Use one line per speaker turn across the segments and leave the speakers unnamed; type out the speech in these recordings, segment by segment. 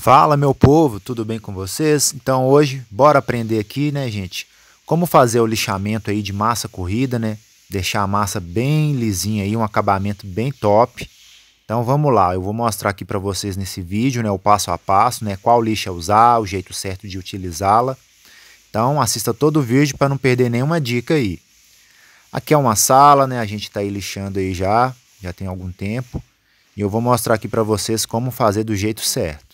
Fala, meu povo, tudo bem com vocês? Então, hoje, bora aprender aqui, né, gente, como fazer o lixamento aí de massa corrida, né? Deixar a massa bem lisinha aí, um acabamento bem top. Então, vamos lá, eu vou mostrar aqui para vocês nesse vídeo, né, o passo a passo, né, qual lixa usar, o jeito certo de utilizá-la. Então, assista todo o vídeo para não perder nenhuma dica aí. Aqui é uma sala, né, a gente está aí lixando aí já, já tem algum tempo. E eu vou mostrar aqui para vocês como fazer do jeito certo.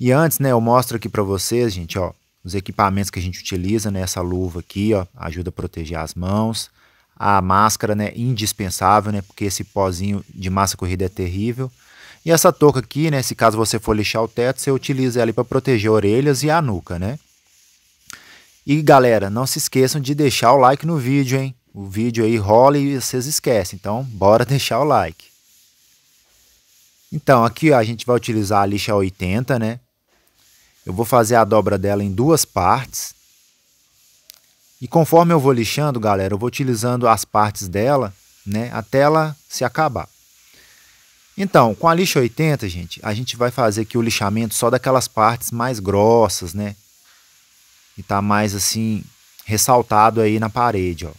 E antes, né, eu mostro aqui para vocês, gente, ó, os equipamentos que a gente utiliza, né, essa luva aqui, ó, ajuda a proteger as mãos. A máscara, né, indispensável, né, porque esse pozinho de massa corrida é terrível. E essa touca aqui, né, se caso você for lixar o teto, você utiliza ela para proteger orelhas e a nuca, né? E galera, não se esqueçam de deixar o like no vídeo, hein? O vídeo aí rola e vocês esquecem, então bora deixar o like. Então, aqui ó, a gente vai utilizar a lixa 80, né? Eu vou fazer a dobra dela em duas partes. E conforme eu vou lixando, galera, eu vou utilizando as partes dela, né, até ela se acabar. Então, com a lixa 80, gente, a gente vai fazer aqui o lixamento só daquelas partes mais grossas, né? E tá mais assim ressaltado aí na parede, ó.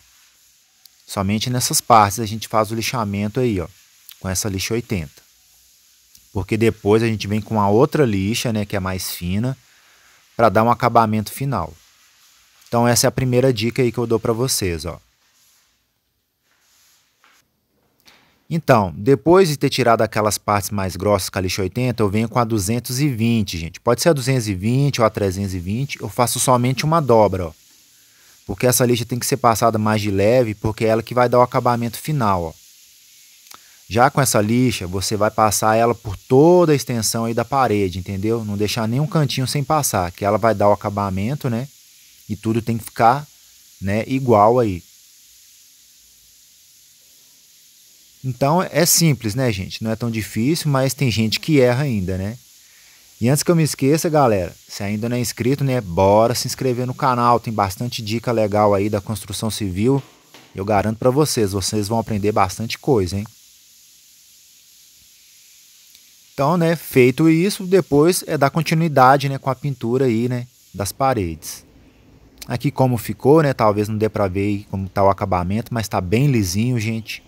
Somente nessas partes a gente faz o lixamento aí, ó, com essa lixa 80 porque depois a gente vem com a outra lixa, né, que é mais fina, para dar um acabamento final. Então essa é a primeira dica aí que eu dou para vocês, ó. Então, depois de ter tirado aquelas partes mais grossas com a lixa 80, eu venho com a 220, gente. Pode ser a 220 ou a 320, eu faço somente uma dobra, ó. Porque essa lixa tem que ser passada mais de leve, porque é ela que vai dar o acabamento final, ó. Já com essa lixa, você vai passar ela por toda a extensão aí da parede, entendeu? Não deixar nenhum cantinho sem passar, que ela vai dar o acabamento, né? E tudo tem que ficar, né, igual aí. Então é simples, né, gente? Não é tão difícil, mas tem gente que erra ainda, né? E antes que eu me esqueça, galera, se ainda não é inscrito, né, bora se inscrever no canal, tem bastante dica legal aí da construção civil. Eu garanto para vocês, vocês vão aprender bastante coisa, hein? Então, né, feito isso, depois é dar continuidade, né, com a pintura aí, né, das paredes. Aqui como ficou, né, talvez não dê para ver como tá o acabamento, mas tá bem lisinho, gente.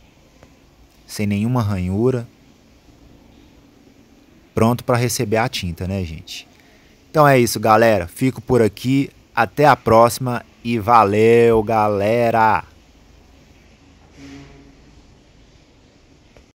Sem nenhuma ranhura. Pronto para receber a tinta, né, gente? Então é isso, galera. Fico por aqui. Até a próxima e valeu, galera!